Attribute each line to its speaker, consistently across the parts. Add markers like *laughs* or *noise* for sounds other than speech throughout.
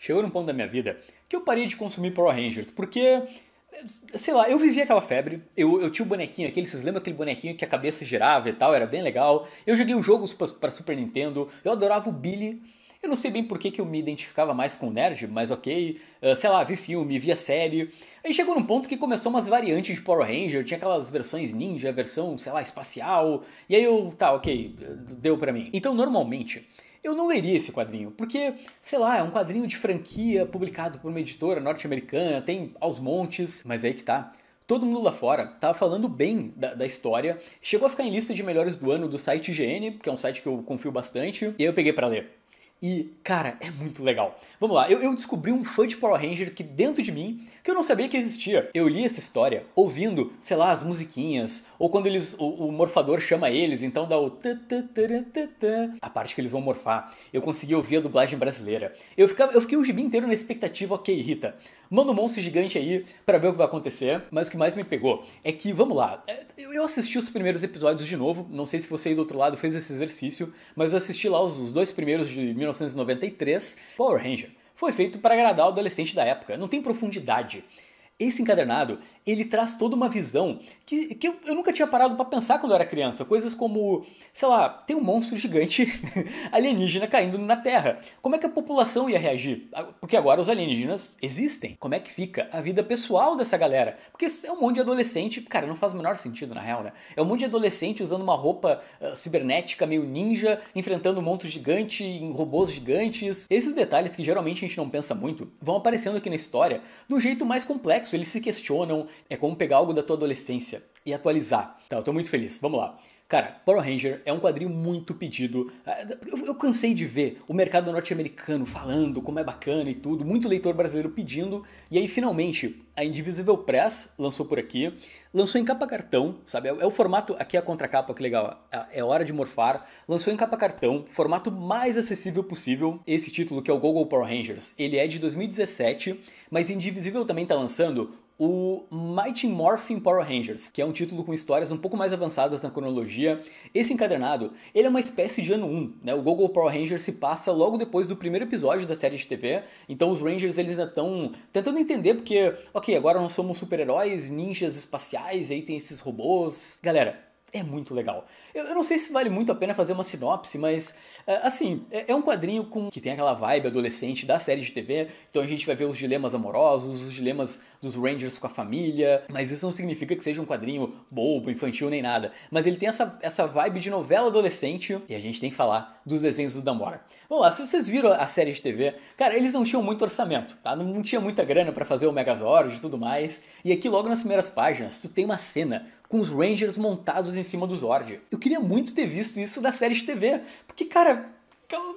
Speaker 1: Chegou num ponto da minha vida que eu parei de consumir Power Rangers, porque, sei lá, eu vivi aquela febre. Eu, eu tinha o bonequinho aquele, vocês lembram aquele bonequinho que a cabeça girava e tal, era bem legal. Eu joguei os jogos para Super Nintendo, eu adorava o Billy. Eu não sei bem por que, que eu me identificava mais com o nerd, mas ok, uh, sei lá, vi filme, via série. Aí chegou num ponto que começou umas variantes de Power Ranger, tinha aquelas versões ninja, versão, sei lá, espacial. E aí eu, tá, ok, deu pra mim. Então, normalmente, eu não leria esse quadrinho, porque, sei lá, é um quadrinho de franquia publicado por uma editora norte-americana, tem aos montes, mas é aí que tá. Todo mundo lá fora tava falando bem da, da, história, chegou a ficar em lista de melhores do ano do site IGN, que é um site que eu confio bastante, e aí eu peguei para ler. E, cara, é muito legal. Vamos lá, eu, eu, descobri um fã de Power Ranger que dentro de mim, que eu não sabia que existia. Eu li essa história ouvindo, sei lá, as musiquinhas, ou quando eles o, o morfador chama eles, então dá o a parte que eles vão morfar. Eu consegui ouvir a dublagem brasileira. Eu, ficava, eu fiquei o gibi inteiro na expectativa, ok, Rita, Manda um monstro gigante aí para ver o que vai acontecer. Mas o que mais me pegou é que, vamos lá, é, eu assisti os primeiros episódios de novo. Não sei se você aí do outro lado fez esse exercício, mas eu assisti lá os, os dois primeiros de 1993, Power Ranger. Foi feito para agradar o adolescente da época, não tem profundidade. Esse encadernado, ele traz toda uma visão que, que eu, eu nunca tinha parado para pensar quando eu era criança. Coisas como, sei lá, tem um monstro gigante *laughs* alienígena caindo na Terra. Como é que a população ia reagir? Ah, porque agora os alienígenas existem. Como é que fica a vida pessoal dessa galera? Porque é um monte de adolescente, cara, não faz o menor sentido na real, né? É um monte de adolescente usando uma roupa uh, cibernética meio ninja, enfrentando um monstro gigante em robôs gigantes. Esses detalhes que geralmente a gente não pensa muito, vão aparecendo aqui na história do jeito mais complexo eles se questionam, é como pegar algo da tua adolescência e atualizar. Tá, eu tô muito feliz. Vamos lá. Cara, Power Ranger é um quadrinho muito pedido. Ah, eu, cansei de ver o mercado norte-americano falando como é bacana e tudo, muito leitor brasileiro pedindo, e aí finalmente a Indivisible Press lançou por aqui, lançou em capa cartão, sabe? É, é o formato, aqui é a contracapa, que legal, é, é hora de morfar. Lançou em capa cartão, formato mais acessível possível. Esse título, que é o Google Power Rangers, ele é de 2017, mas Indivisível também está lançando o Mighty Morphin Power Rangers, que é um título com histórias um pouco mais avançadas na cronologia. Esse encadernado, ele é uma espécie de ano 1, né? O Google Power Rangers se passa logo depois do primeiro episódio da série de TV, então os Rangers eles ainda estão tentando entender porque, ok, agora nós somos super-heróis, ninjas espaciais, aí tem esses robôs. Galera, é muito legal. Eu, eu, não sei se vale muito a pena fazer uma sinopse, mas é, assim, é, é, um quadrinho com que tem aquela vibe adolescente da série de TV. Então a gente vai ver os dilemas amorosos, os dilemas dos Rangers com a família. Mas isso não significa que seja um quadrinho bobo, infantil nem nada. Mas ele tem essa, essa vibe de novela adolescente e a gente tem que falar dos desenhos do Damora. Vamos lá, se vocês viram a série de TV, cara, eles não tinham muito orçamento, tá? Não, não tinha muita grana para fazer o Megazord e tudo mais. E aqui logo nas primeiras páginas, tu tem uma cena com os Rangers montados em cima do Zord. Eu queria muito ter visto isso da série de TV, porque, cara,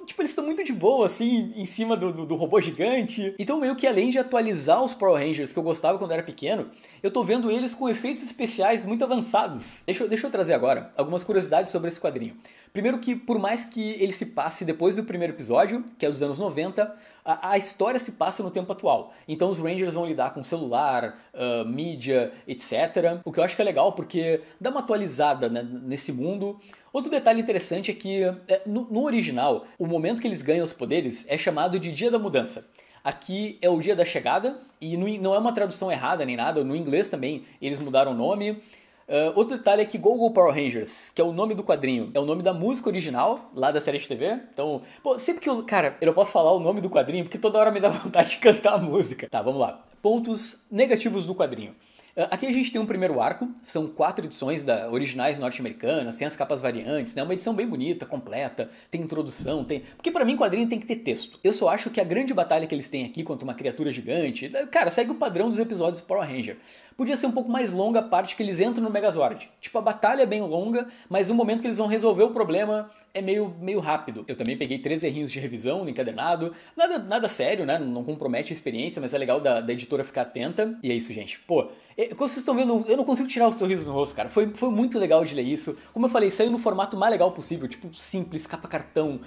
Speaker 1: Tipo, eles estão muito de boa, assim, em cima do, do, do, robô gigante. Então, meio que além de atualizar os Power Rangers que eu gostava quando era pequeno, eu tô vendo eles com efeitos especiais muito avançados. Deixa, deixa eu trazer agora algumas curiosidades sobre esse quadrinho. Primeiro que, por mais que ele se passe depois do primeiro episódio, que é dos anos 90, a, a, história se passa no tempo atual. Então os Rangers vão lidar com celular, uh, mídia, etc. O que eu acho que é legal porque dá uma atualizada né, nesse mundo. Outro detalhe interessante é que eh, no, no original, o momento que eles ganham os poderes é chamado de Dia da Mudança. Aqui é o dia da chegada, e não é uma tradução errada nem nada, no inglês também eles mudaram o nome. Uh, outro detalhe é que Go Go Power Rangers, que é o nome do quadrinho, é o nome da música original lá da série de TV. Então, pô, sempre que eu. Cara, eu não posso falar o nome do quadrinho porque toda hora me dá *laughs* vontade de cantar a música. Tá, vamos lá. Pontos negativos do quadrinho. Ah, aqui a gente tem um primeiro arco, são quatro edições da, originais norte-americanas, tem as capas variantes, né? Uma edição bem bonita, completa, tem introdução, tem. Porque para mim quadrinho tem que ter texto. Eu só acho que a grande batalha que eles têm aqui contra uma criatura gigante, cara, segue o padrão dos episódios Power Ranger. Podia ser um pouco mais longa a parte que eles entram no Megazord. Tipo, a batalha é bem longa, mas o momento que eles vão resolver o problema é meio, meio rápido. Eu também peguei três errinhos de revisão no encadernado. Nada, nada sério, né? Não compromete a experiência, mas é legal da, da editora ficar atenta. E é isso, gente. Pô, é, como vocês estão vendo, eu não consigo tirar o sorriso do rosto, cara. Foi, foi muito legal de ler isso. Como eu falei, saiu no formato mais legal possível, tipo simples, capa cartão,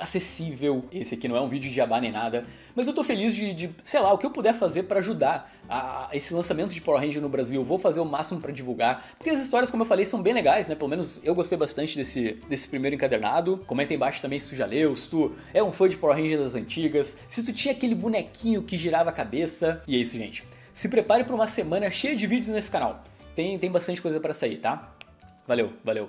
Speaker 1: acessível. Esse aqui não é um vídeo de jabá nem nada. Mas eu tô feliz de, de sei lá, o que eu puder fazer para ajudar a, a esse lançamento de Power Ranger no Brasil, vou fazer o máximo para divulgar, porque as histórias, como eu falei, são bem legais, né? Pelo menos eu gostei bastante desse, desse primeiro encadernado. Comenta embaixo também se tu já leu, se tu é um fã de Power Ranger das antigas, se tu tinha aquele bonequinho que girava a cabeça. E é isso, gente. Se prepare para uma semana cheia de vídeos nesse canal. Tem, tem bastante coisa para sair, tá? Valeu, valeu.